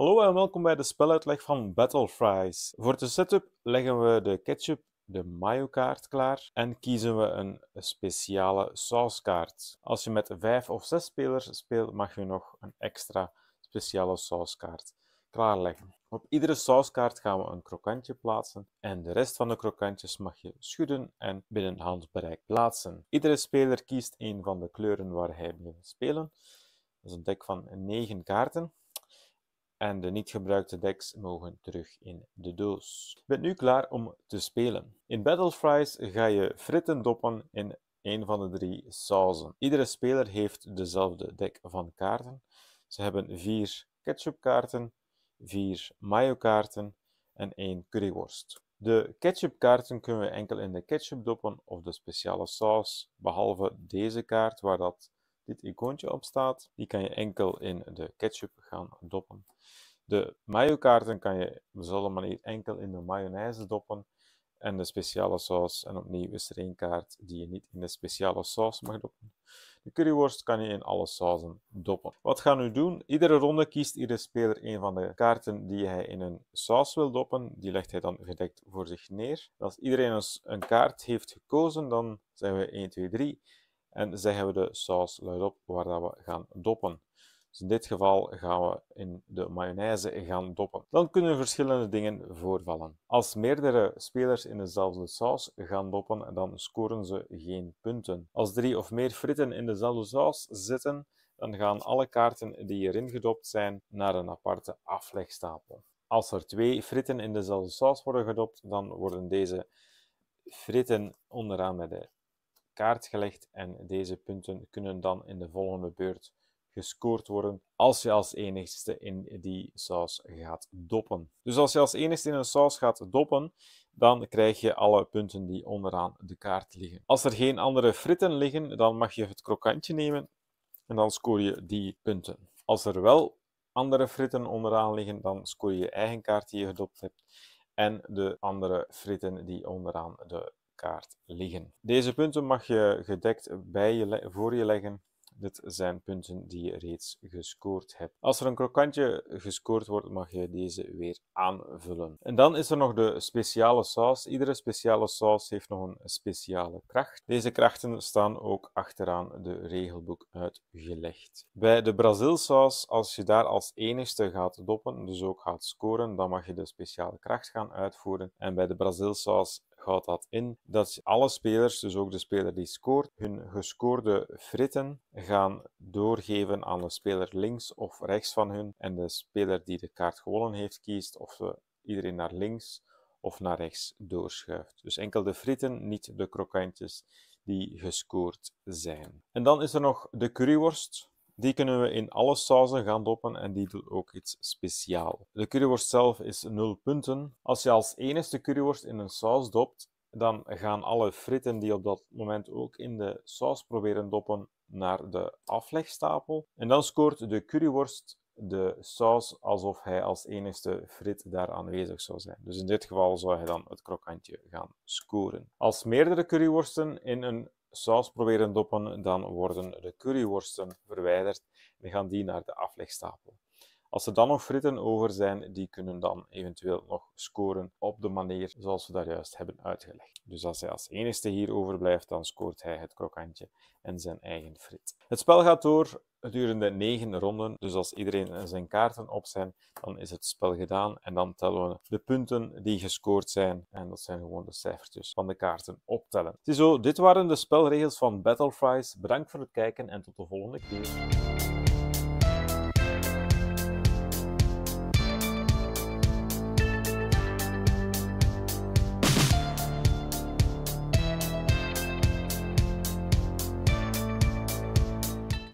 Hallo en welkom bij de speluitleg van Battle Fries. Voor de setup leggen we de ketchup, de mayo-kaart klaar en kiezen we een speciale sauskaart. Als je met vijf of zes spelers speelt, mag je nog een extra speciale sauskaart klaarleggen. Op iedere sauskaart gaan we een krokantje plaatsen en de rest van de krokantjes mag je schudden en binnen handbereik plaatsen. Iedere speler kiest een van de kleuren waar hij wil spelen. Dat is een dek van 9 kaarten en de niet gebruikte decks mogen terug in de doos. Je bent nu klaar om te spelen. In Battle Fries ga je fritten doppen in een van de drie sauzen. Iedere speler heeft dezelfde deck van kaarten. Ze hebben vier ketchupkaarten, vier mayo-kaarten en één curryworst. De ketchupkaarten kunnen we enkel in de ketchup doppen of de speciale saus, behalve deze kaart waar dat dit icoontje op staat. Die kan je enkel in de ketchup gaan doppen. De mayo-kaarten kan je op dezelfde manier enkel in de mayonaise doppen. En de speciale saus, en opnieuw is er één kaart die je niet in de speciale saus mag doppen. De curryworst kan je in alle sauzen doppen. Wat gaan we nu doen? Iedere ronde kiest iedere speler een van de kaarten die hij in een saus wil doppen. Die legt hij dan gedekt voor zich neer. Als iedereen een kaart heeft gekozen, dan zijn we 1, 2, 3 en zeggen we de saus luidop waar dat we gaan doppen. Dus in dit geval gaan we in de mayonaise gaan doppen. Dan kunnen verschillende dingen voorvallen. Als meerdere spelers in dezelfde saus gaan doppen, dan scoren ze geen punten. Als drie of meer fritten in dezelfde saus zitten, dan gaan alle kaarten die erin gedopt zijn naar een aparte aflegstapel. Als er twee fritten in dezelfde saus worden gedopt, dan worden deze fritten onderaan bij de gelegd en deze punten kunnen dan in de volgende beurt gescoord worden als je als enigste in die saus gaat doppen. Dus als je als enigste in een saus gaat doppen, dan krijg je alle punten die onderaan de kaart liggen. Als er geen andere fritten liggen, dan mag je het krokantje nemen en dan scoor je die punten. Als er wel andere fritten onderaan liggen, dan scoor je je eigen kaart die je gedopt hebt en de andere fritten die onderaan de kaart liggen. Deze punten mag je gedekt bij je voor je leggen. Dit zijn punten die je reeds gescoord hebt. Als er een krokantje gescoord wordt, mag je deze weer aanvullen. En dan is er nog de speciale saus. Iedere speciale saus heeft nog een speciale kracht. Deze krachten staan ook achteraan de regelboek uitgelegd. Bij de Brazilsaus, als je daar als enigste gaat doppen, dus ook gaat scoren, dan mag je de speciale kracht gaan uitvoeren. En bij de Brazilsaus gaat dat in dat alle spelers, dus ook de speler die scoort, hun gescoorde fritten gaan doorgeven aan de speler links of rechts van hun. En de speler die de kaart gewonnen heeft, kiest of ze iedereen naar links of naar rechts doorschuift. Dus enkel de fritten, niet de krokantjes die gescoord zijn. En dan is er nog de curryworst. Die kunnen we in alle sauzen gaan doppen en die doet ook iets speciaal. De curryworst zelf is 0 punten. Als je als enige curryworst in een saus dopt, dan gaan alle fritten die op dat moment ook in de saus proberen doppen naar de aflegstapel. En dan scoort de curryworst de saus alsof hij als enige frit daar aanwezig zou zijn. Dus in dit geval zou hij dan het krokantje gaan scoren. Als meerdere curryworsten in een saus proberen doppen, dan worden de curryworsten verwijderd. We gaan die naar de aflegstapel. Als er dan nog fritten over zijn, die kunnen dan eventueel nog scoren op de manier zoals we daar juist hebben uitgelegd. Dus als hij als enigste hier overblijft, dan scoort hij het krokantje en zijn eigen frit. Het spel gaat door gedurende 9 ronden. Dus als iedereen zijn kaarten op zijn, dan is het spel gedaan. En dan tellen we de punten die gescoord zijn. En dat zijn gewoon de cijfertjes van de kaarten optellen. Ziezo, dit waren de spelregels van Fries. Bedankt voor het kijken en tot de volgende keer.